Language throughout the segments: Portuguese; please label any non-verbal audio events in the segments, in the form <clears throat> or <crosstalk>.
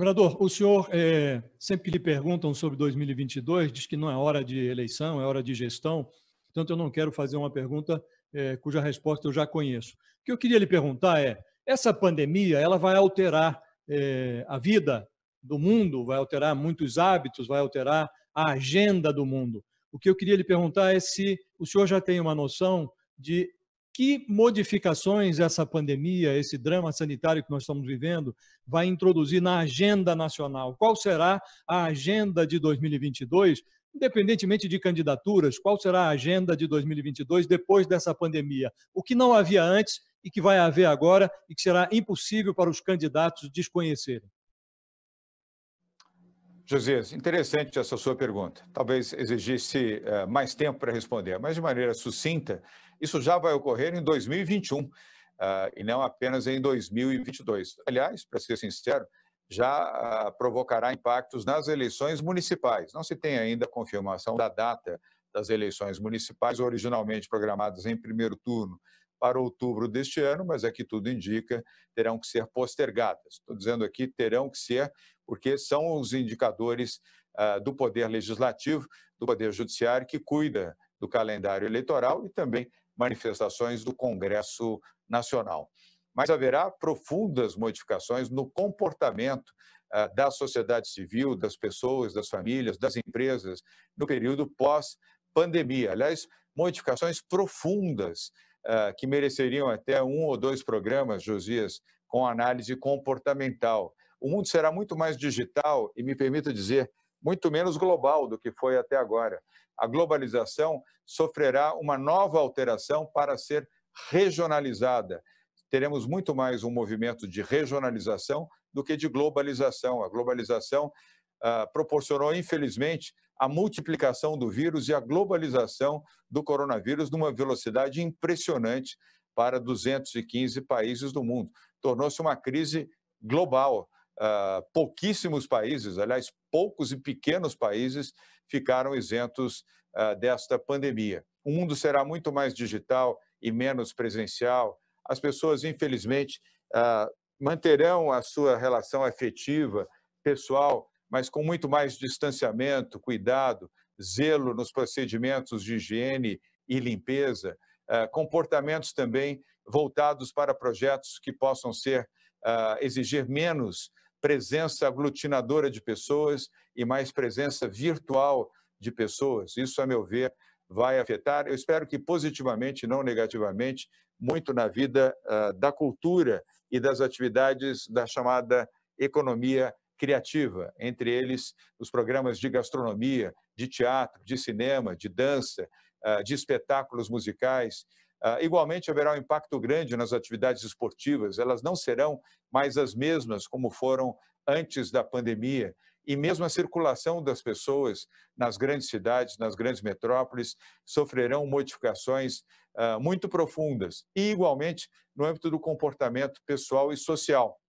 Governador, o senhor, é, sempre que lhe perguntam sobre 2022, diz que não é hora de eleição, é hora de gestão. Portanto, eu não quero fazer uma pergunta é, cuja resposta eu já conheço. O que eu queria lhe perguntar é, essa pandemia ela vai alterar é, a vida do mundo, vai alterar muitos hábitos, vai alterar a agenda do mundo. O que eu queria lhe perguntar é se o senhor já tem uma noção de que modificações essa pandemia, esse drama sanitário que nós estamos vivendo, vai introduzir na agenda nacional? Qual será a agenda de 2022 independentemente de candidaturas, qual será a agenda de 2022 depois dessa pandemia? O que não havia antes e que vai haver agora e que será impossível para os candidatos desconhecerem? Josias, interessante essa sua pergunta. Talvez exigisse eh, mais tempo para responder, mas de maneira sucinta, isso já vai ocorrer em 2021 uh, ah, e não apenas em 2022. Aliás, para ser sincero, já uh, provocará impactos nas eleições municipais. Não se tem ainda confirmação da data das eleições municipais, originalmente programadas em primeiro turno para outubro deste ano, mas é que tudo indica terão que ser postergadas. Estou dizendo aqui terão que ser, porque são os indicadores uh, do Poder Legislativo, do Poder Judiciário, que cuida do calendário eleitoral e também manifestações do Congresso Nacional. Mas haverá profundas modificações no comportamento uh, da sociedade civil, das pessoas, das famílias, das empresas, no período pós-pandemia. Aliás, modificações profundas ah, que mereceriam até um ou dois programas, Josias, com análise comportamental. O mundo será muito mais digital e, me permita dizer, muito menos global do que foi até agora. A globalização sofrerá uma nova alteração para ser regionalizada. Teremos muito mais um movimento de regionalização do que de globalização. A globalização uh, proporcionou, infelizmente, a multiplicação do vírus e a globalização do coronavírus numa velocidade impressionante para 215 países do mundo. Tornou-se uma crise global. Uh, pouquíssimos países, aliás, poucos e pequenos países, ficaram isentos uh, desta pandemia. O mundo será muito mais digital e menos presencial. As pessoas, infelizmente, uh, manterão a sua relação afetiva, pessoal, mas com muito mais distanciamento, cuidado, zelo nos procedimentos de higiene e limpeza, eh, comportamentos também voltados para projetos que possam ser ah, exigir menos presença aglutinadora de pessoas e mais presença virtual de pessoas. Isso, a meu ver, vai afetar, eu espero que positivamente, não negativamente, muito na vida ah, da cultura e das atividades da chamada economia criativa, entre eles os programas de gastronomia, de teatro, de cinema, de dança, ah, de espetáculos musicais. Ah, igualmente, haverá um impacto grande nas atividades esportivas, elas não serão mais as mesmas como foram antes da pandemia, e mesmo a circulação das pessoas nas grandes cidades, nas grandes metrópoles, sofrerão modificações ah, muito profundas. E, igualmente, no âmbito do comportamento pessoal e social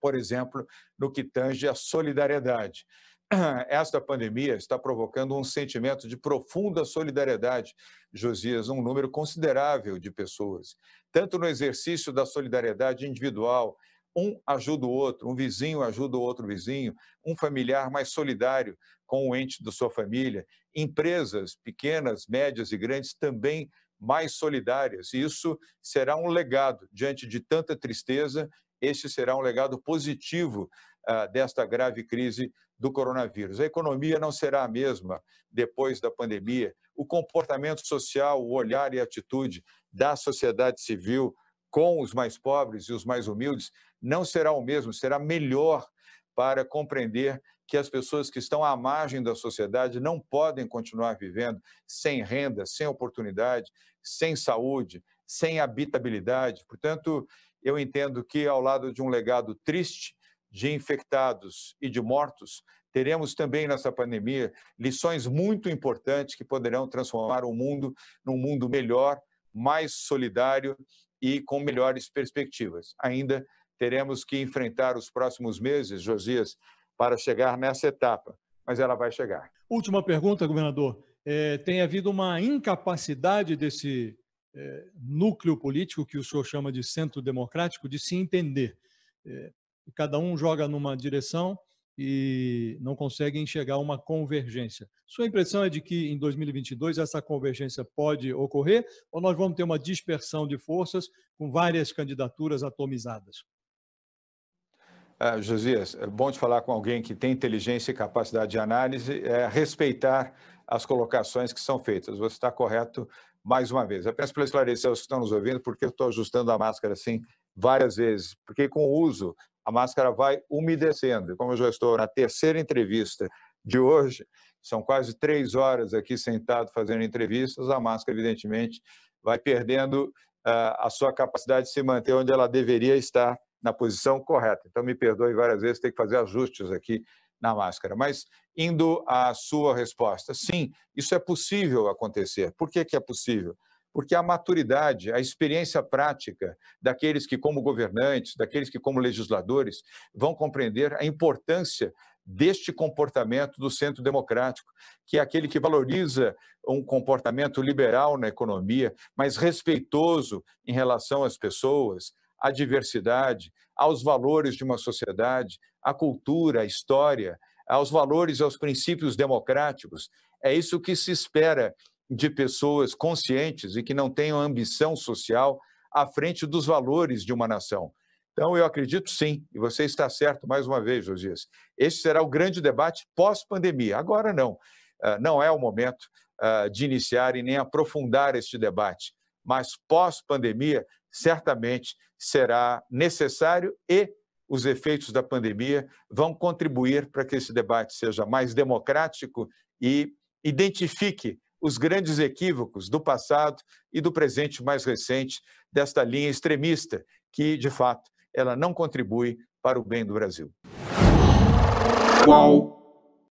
por exemplo, no que tange à solidariedade. <clears throat> Esta pandemia está provocando um sentimento de profunda solidariedade, Josias, um número considerável de pessoas, tanto no exercício da solidariedade individual, um ajuda o outro, um vizinho ajuda o outro vizinho, um familiar mais solidário com o ente da sua família, empresas pequenas, médias e grandes também mais solidárias. E isso será um legado diante de tanta tristeza este será um legado positivo ah, desta grave crise do coronavírus. A economia não será a mesma depois da pandemia. O comportamento social, o olhar e atitude da sociedade civil com os mais pobres e os mais humildes não será o mesmo, será melhor para compreender que as pessoas que estão à margem da sociedade não podem continuar vivendo sem renda, sem oportunidade, sem saúde, sem habitabilidade. Portanto, eu entendo que, ao lado de um legado triste de infectados e de mortos, teremos também nessa pandemia lições muito importantes que poderão transformar o mundo num mundo melhor, mais solidário e com melhores perspectivas. Ainda teremos que enfrentar os próximos meses, Josias, para chegar nessa etapa, mas ela vai chegar. Última pergunta, governador. É, tem havido uma incapacidade desse eh, núcleo político, que o senhor chama de centro democrático, de se entender. Eh, cada um joga numa direção e não consegue enxergar uma convergência. Sua impressão é de que em 2022 essa convergência pode ocorrer ou nós vamos ter uma dispersão de forças com várias candidaturas atomizadas? Ah, Josias, é bom te falar com alguém que tem inteligência e capacidade de análise, é respeitar as colocações que são feitas. Você está correto mais uma vez. Apenas para esclarecer aos que estão nos ouvindo, porque eu estou ajustando a máscara assim várias vezes, porque com o uso a máscara vai umedecendo. Como eu já estou na terceira entrevista de hoje, são quase três horas aqui sentado fazendo entrevistas, a máscara, evidentemente, vai perdendo uh, a sua capacidade de se manter onde ela deveria estar na posição correta. Então, me perdoe várias vezes tem que fazer ajustes aqui na máscara. Mas indo à sua resposta, sim, isso é possível acontecer. Por que, que é possível? Porque a maturidade, a experiência prática daqueles que, como governantes, daqueles que, como legisladores, vão compreender a importância deste comportamento do centro democrático, que é aquele que valoriza um comportamento liberal na economia, mas respeitoso em relação às pessoas, à diversidade, aos valores de uma sociedade, à cultura, à história, aos valores, aos princípios democráticos. É isso que se espera de pessoas conscientes e que não tenham ambição social à frente dos valores de uma nação. Então, eu acredito sim, e você está certo mais uma vez, Josias. Este será o grande debate pós-pandemia. Agora não, ah, não é o momento ah, de iniciar e nem aprofundar este debate, mas pós-pandemia certamente será necessário e os efeitos da pandemia vão contribuir para que esse debate seja mais democrático e identifique os grandes equívocos do passado e do presente mais recente desta linha extremista, que, de fato, ela não contribui para o bem do Brasil.